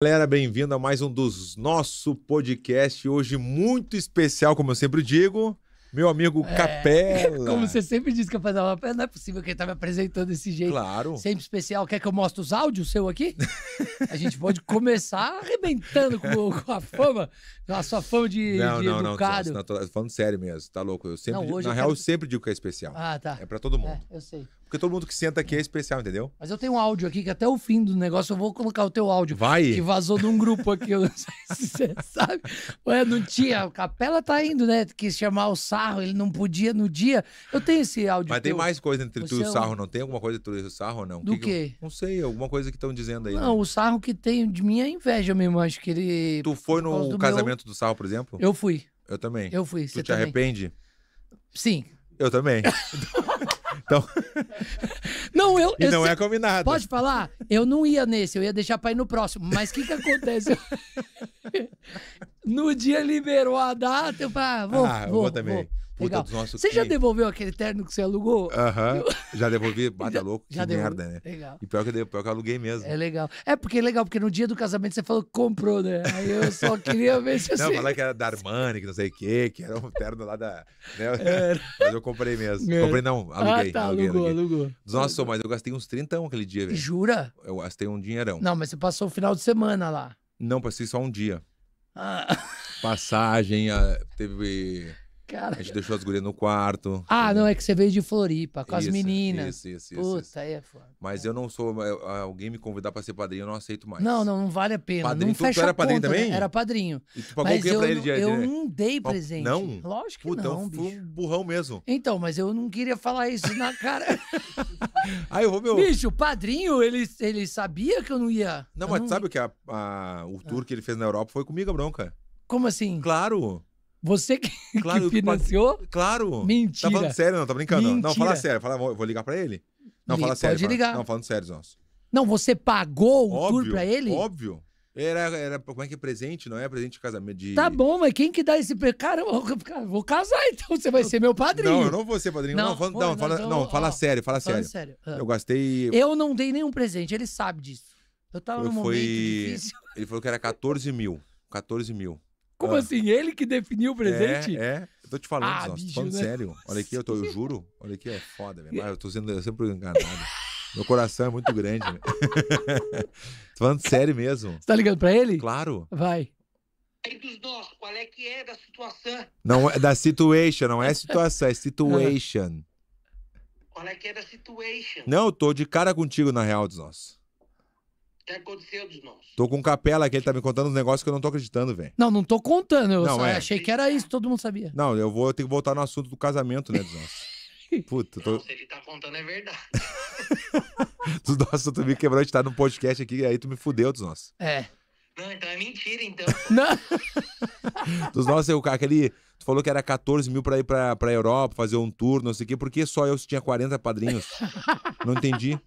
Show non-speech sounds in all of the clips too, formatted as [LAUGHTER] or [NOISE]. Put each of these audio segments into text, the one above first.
Galera, bem-vindo a mais um dos nosso podcast. Hoje muito especial, como eu sempre digo, meu amigo é, Capela. Como você sempre diz que eu fazia uma não é possível que ele tá me apresentando desse jeito. Claro. Sempre especial. Quer que eu mostre os áudios seu aqui? a gente pode começar arrebentando com, com a fama, com a sua fama de, não, de não, educado. Não, não, não, tô falando sério mesmo, tá louco. Eu sempre, não, hoje na eu real, quero... eu sempre digo que é especial. Ah, tá. É pra todo é, mundo. É, eu sei. Porque todo mundo que senta aqui é especial, entendeu? Mas eu tenho um áudio aqui que até o fim do negócio eu vou colocar o teu áudio. Vai! Que vazou de um grupo aqui, eu não sei [LAUGHS] se você sabe. Ué, não tinha. A Capela tá indo, né? Quis chamar o Sarro, ele não podia no dia. Eu tenho esse áudio. Mas teu. tem mais coisa entre você tu e o é Sarro, não tem alguma coisa entre tu e o Sarro, não? Do que quê? Que eu... Não sei, alguma coisa que estão dizendo aí. Não, né? o Sarro que tem de mim é inveja mesmo, acho que ele... Tu foi no do casamento meu... do Sarro, por exemplo? Eu fui. Eu também. Eu fui. Tu te também. arrepende? Sim. Eu também. [LAUGHS] Então. [LAUGHS] Não, eu. E eu não é sei... é combinado. Pode falar? Eu não ia nesse, eu ia deixar pra ir no próximo. Mas o que que acontece? [LAUGHS] no dia liberou a data, eu falei, ah, vou, ah, vou, vou também. Vou dos nossos Você já devolveu aquele terno que você alugou? Aham. Já devolvi, [LAUGHS] bata louco, já que merda, né? Legal. E pior que, eu, pior que eu aluguei mesmo. É legal. É porque é legal, porque no dia do casamento você falou que comprou, né? Aí eu só [LAUGHS] queria ver se Não, falar que era da Armani, que não sei o quê, que era um terno lá da. né? [LAUGHS] Mas eu comprei mesmo. Comprei não, ah, aluguei. ah, tá, aluguei, alugou, aluguei. alugou. Nossa, mas eu gastei uns 30 aquele dia, velho. Jura? Eu gastei um dinheirão. Não, mas você passou o final de semana lá. Não, passei só um dia. Ah, Passagem, ah, teve Cara. A gente deixou as gurias no quarto. Ah, não, é que você veio de Floripa com isso, as meninas. Isso, isso, isso. Puta, isso. aí é foda. Mas eu não sou. Alguém me convidar pra ser padrinho, eu não aceito mais. Não, não, não vale a pena. Padrinho, não tu, fecha tu era padrinho né? também? Era padrinho. E tu pagou mas o quê eu, pra ele de, Eu não dei presente. Não? Lógico que Puta, é não. Puta, um burrão mesmo. Então, mas eu não queria falar isso na cara. [LAUGHS] aí eu vou, meu. Bicho, o padrinho, ele, ele sabia que eu não ia. Não, eu mas não... sabe o que é a, a, o tour ah. que ele fez na Europa foi comigo, a bronca. Como assim? Claro. Você [LAUGHS] que, claro, que financiou? Claro. Tá Mentira. Tá falando sério, não, tá brincando. Mentira. Não, fala sério. Fala, vou, ligar pra ele. Não, fala sério. Pode fala, ligar. Não, falando sério, nosso. Não, você pagou o óbvio, tour pra ele? Óbvio. Era, era, como é que é presente, não é presente de casamento de... Tá bom, mas quem que dá esse... Cara, vou casar então, você vai ser meu padrinho. Não, eu não vou ser padrinho. Não, não, fala, não, não, fala, não, fala sério, fala sério. sério. Ah. Eu gastei... Eu não dei nenhum presente, ele sabe disso. Eu tava eu num momento difícil. [LAUGHS] Ele falou que era 14 mil, 14 mil. Como ah. assim? Ele que definiu o presente? É, é. Eu tô te falando, ah, ó, falando né? sério. Olha aqui, eu, tô, eu juro. Olha aqui, é foda, velho. Eu tô sendo eu sempre enganado. Meu coração é muito grande. Né? [LAUGHS] tô falando sério mesmo. Você tá ligando pra ele? Claro. Vai. Aí dos nós, qual é que é da situação? Não, é da situation, não é situação, é situation. Qual é que é da situation? Não, eu tô de cara contigo, na real, dos nossos que aconteceu dos nossos. Tô com capela aqui, ele tá me contando uns negócios que eu não tô acreditando, velho. Não, não tô contando. Eu não, é. achei que era isso, todo mundo sabia. Não, eu vou ter que voltar no assunto do casamento, né, dos nossos. [LAUGHS] Puta, tô... se ele tá contando é verdade. [LAUGHS] dos nossos, tu me quebrou, de estar no podcast aqui, aí tu me fudeu dos nossos. É. Não, então é mentira, então. [LAUGHS] não. dos nossos, eu, aquele... Tu falou que era 14 mil pra ir pra, pra Europa, fazer um tour, não sei o quê. Por que só eu se tinha 40 padrinhos? não entendi.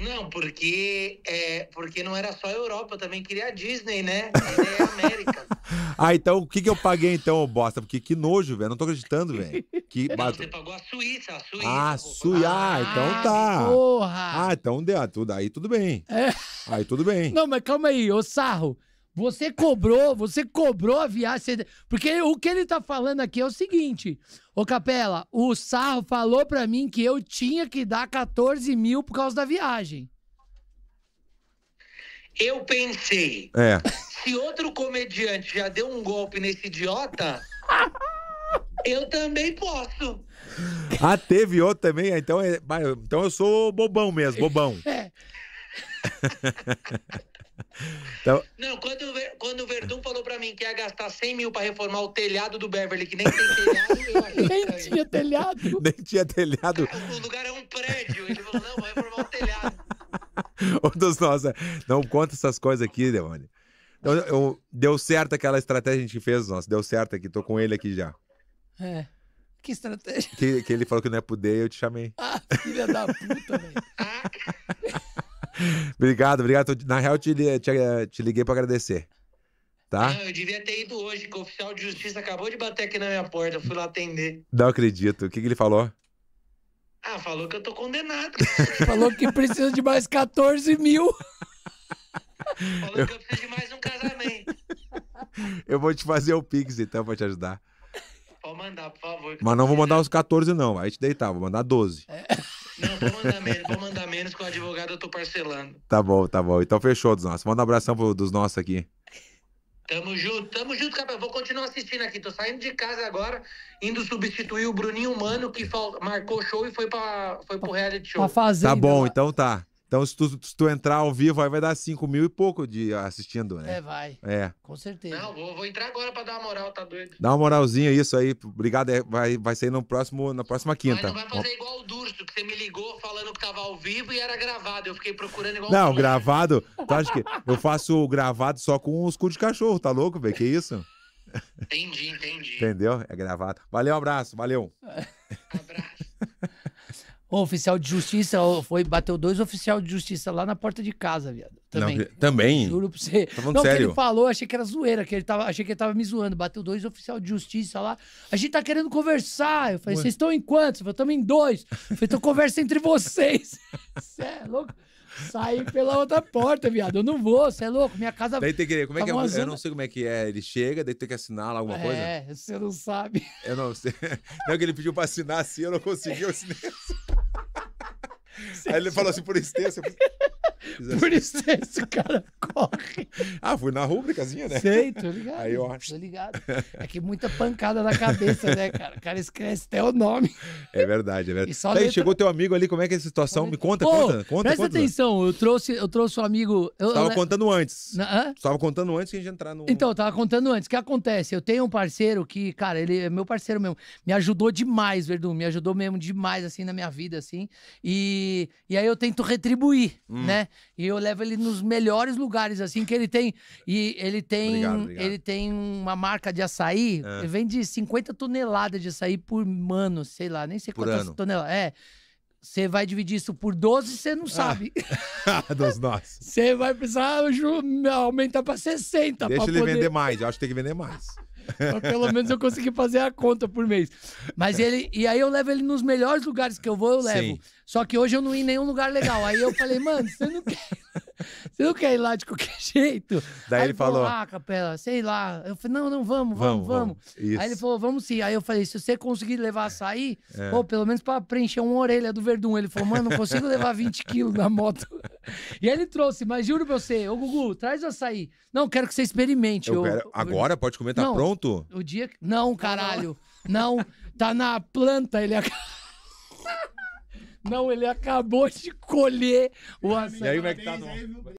Não, porque, é, porque não era só a Europa, eu também queria a Disney, né? É América. [LAUGHS] ah, então o que, que eu paguei então, bosta? Porque que nojo, velho. Não tô acreditando, velho. Que... Não, você pagou a Suíça, a Suíça. Ah, Suíça, ah, ah, então tá. Porra! Ah, então deu tudo. Aí tudo bem. É. Aí tudo bem. Não, mas calma aí, ô Sarro. Você cobrou, você cobrou a viagem. Porque o que ele tá falando aqui é o seguinte: Ô Capela, o Sarro falou para mim que eu tinha que dar 14 mil por causa da viagem. Eu pensei. É. Se outro comediante já deu um golpe nesse idiota, [LAUGHS] eu também posso. Ah, teve outro também? Então, é, então eu sou bobão mesmo, bobão. É. [LAUGHS] Não, quando, quando o Verdun falou pra mim que ia gastar 100 mil pra reformar o telhado do Beverly, que nem tem telhado, eu achei. Nem tinha telhado. [LAUGHS] Nem tinha telhado. O lugar é um prédio. Ele falou, não, vai reformar o telhado. [LAUGHS] dos nossa, não conta essas coisas aqui, Demone Então, eu, deu certo aquela estratégia que a gente fez, nossa, deu certo aqui, tô com ele aqui já. É. Que estratégia? Que, que ele falou que não ia poder, eu te chamei. Ah, filha da puta, velho. Ah obrigado, obrigado. Na real, te, te, te liguei para agradecer. Tá? Não, eu devia ter ido hoje, que o oficial de justiça acabou de bater aqui na minha porta. Eu fui lá atender. Não acredito. O que, que ele falou? Ah, falou que eu tô condenado. [LAUGHS] falou que precisa de mais 14 mil. falou que eu preciso de mais um casamento. [LAUGHS] eu vou te fazer o Pix, então, pra te ajudar. Pode mandar, por favor. Mas não vou mandar os 14, não. Vai te deitar, vou mandar 12. É. Não, vou mandar menos, vou mandar menos com o advogado eu tô parcelando. Tá bom, tá bom. Então fechou dos nossos. Manda um abração pro, dos nossos aqui. Tamo junto, tamo junto, cara Vou continuar assistindo aqui. Tô saindo de casa agora, indo substituir o Bruninho Mano, que marcou show e foi, pra, foi pro reality show. Tá bom, né? então tá. Então, se tu, se tu entrar ao vivo, aí vai dar 5 mil e pouco de assistindo, né? É, vai. É. Com certeza. Não, vou, vou entrar agora pra dar uma moral, tá doido? Dá uma moralzinha, isso aí. Obrigado. É, vai, vai sair no próximo, na próxima quinta. Mas não vai fazer igual o Durso, que você me ligou falando que tava ao vivo e era gravado. Eu fiquei procurando igual Não, o gravado. Tu acha que eu faço gravado só com os cu de cachorro, tá louco, velho? Que isso? Entendi, entendi. Entendeu? É gravado. Valeu, abraço. Valeu. [LAUGHS] O oficial de justiça foi, bateu dois oficial de justiça lá na porta de casa, viado. Também. Não, também? Juro pra você. Tá não, sério? que ele falou, achei que era zoeira, que ele tava, achei que ele tava me zoando. Bateu dois oficial de justiça lá. A gente tá querendo conversar. Eu falei, vocês estão em quantos? Eu falei, estamos em dois. Eu falei, então conversa entre vocês. Você [LAUGHS] é louco? Saí pela outra porta, viado. Eu não vou, você é louco. Minha casa. Daí tem que. Como é que tá é? Eu não sei como é que é. Ele chega, daí tem que assinar lá alguma é, coisa? É, você não sabe. Eu não sei. [LAUGHS] Não, que ele pediu pra assinar assim, eu não consegui, eu assinei assim. [LAUGHS] Aí ele falou assim, por extenso. Por assim. isso esse cara [LAUGHS] corre. Ah, fui na rubricazinha, né? Sei, tô ligado. Aí eu acho. Tô ligado. [LAUGHS] É que muita pancada na cabeça, né, cara? O cara esquece até o nome. É verdade, é verdade. E só Aí, chegou teu amigo ali, como é que é a situação? Me conta, Pô, conta, conta. Presta conta, atenção, eu trouxe, eu trouxe um amigo. Eu, tava eu... contando antes. Na... Tava contando antes que a gente entrar no. Então, eu tava contando antes. O que acontece? Eu tenho um parceiro que, cara, ele é meu parceiro mesmo. Me ajudou demais, Verdun. Me ajudou mesmo demais, assim, na minha vida, assim. E, e aí eu tento retribuir, hum. né? E eu levo ele nos melhores lugares, assim, que ele tem. E ele tem. Obrigado, obrigado. Ele tem uma marca de açaí, é. vende 50 toneladas de açaí por ano, sei lá, nem sei por quantas ano. toneladas. É. Você vai dividir isso por 12 você não ah. sabe. Ah, [LAUGHS] dos nós. Você vai precisar aumentar para 60. Deixa ele poder... vender mais, eu acho que tem que vender mais. Mas pelo menos eu consegui fazer a conta por mês. Mas é. ele. E aí eu levo ele nos melhores lugares que eu vou, eu levo. Sim. Só que hoje eu não ia em nenhum lugar legal. Aí eu falei, mano, você não quer. [LAUGHS] Você não quer ir lá de qualquer [LAUGHS] jeito? Daí aí ele falou: Ah, Capela, sei lá. Eu falei: Não, não, vamos, vamos, vamos. vamos. Aí ele falou: Vamos sim. Aí eu falei: Se você conseguir levar açaí, é. ou pelo menos pra preencher uma orelha do Verdun. Ele falou: Mano, não consigo levar 20 quilos na moto. [LAUGHS] e aí ele trouxe, mas juro pra você: Ô Gugu, traz o açaí. Não, quero que você experimente. Eu, eu, agora? Eu... Pode comer, tá não, pronto? O dia. Não, caralho. Não, tá na planta, ele acaba. Não, ele acabou de colher o acesso. E aí, como é que tá? No...